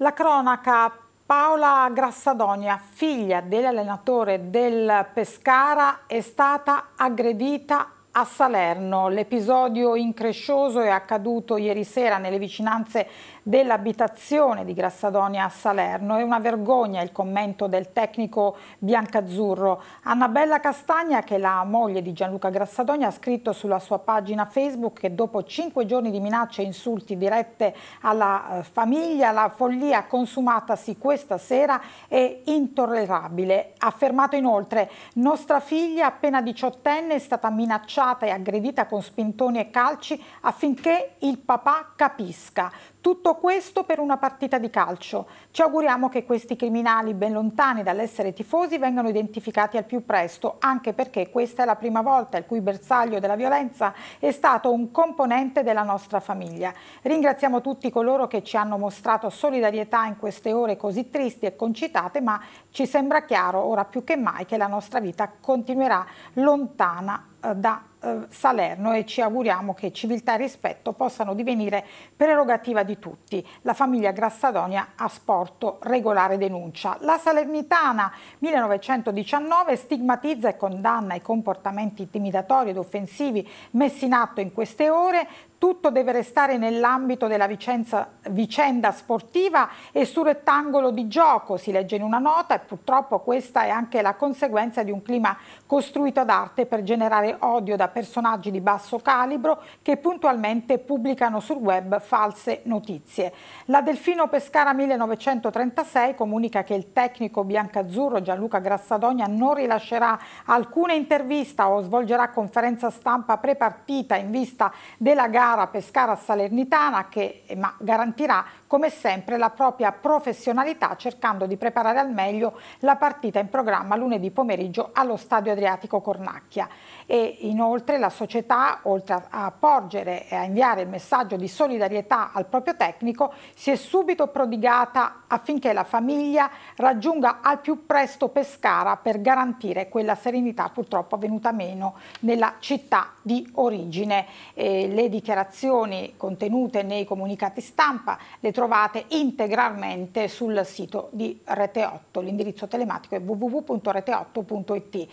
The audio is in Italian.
La cronaca Paola Grassadonia, figlia dell'allenatore del Pescara, è stata aggredita a Salerno. L'episodio increscioso è accaduto ieri sera nelle vicinanze dell'abitazione di Grassadonia a Salerno. È una vergogna il commento del tecnico biancazzurro. Annabella Castagna, che è la moglie di Gianluca Grassadonia, ha scritto sulla sua pagina Facebook che dopo cinque giorni di minacce e insulti dirette alla eh, famiglia, la follia consumatasi questa sera è intollerabile. Ha affermato inoltre, nostra figlia appena diciottenne è stata minacciata schiaffata e aggredita con spintoni e calci affinché il papà capisca. Tutto questo per una partita di calcio. Ci auguriamo che questi criminali ben lontani dall'essere tifosi vengano identificati al più presto, anche perché questa è la prima volta il cui bersaglio della violenza è stato un componente della nostra famiglia. Ringraziamo tutti coloro che ci hanno mostrato solidarietà in queste ore così tristi e concitate, ma ci sembra chiaro ora più che mai che la nostra vita continuerà lontana eh, da tutti eh, Salerno e ci auguriamo che civiltà e rispetto possano divenire prerogativa di tutti. La famiglia Grassadonia ha sporto regolare denuncia. La Salernitana 1919 stigmatizza e condanna i comportamenti intimidatori ed offensivi messi in atto in queste ore tutto deve restare nell'ambito della vicenza, vicenda sportiva e sul rettangolo di gioco, si legge in una nota e purtroppo questa è anche la conseguenza di un clima costruito ad arte per generare odio da personaggi di basso calibro che puntualmente pubblicano sul web false notizie. La Delfino Pescara 1936 comunica che il tecnico biancazzurro Gianluca Grassadonia non rilascerà alcuna intervista o svolgerà conferenza stampa prepartita in vista della gara Pescara-Salernitana che ma, garantirà come sempre la propria professionalità cercando di preparare al meglio la partita in programma lunedì pomeriggio allo Stadio Adriatico Cornacchia. E inoltre Inoltre la società, oltre a porgere e a inviare il messaggio di solidarietà al proprio tecnico, si è subito prodigata affinché la famiglia raggiunga al più presto Pescara per garantire quella serenità purtroppo venuta meno nella città di origine. E le dichiarazioni contenute nei comunicati stampa le trovate integralmente sul sito di Rete 8. L'indirizzo telematico è www.rete8.it.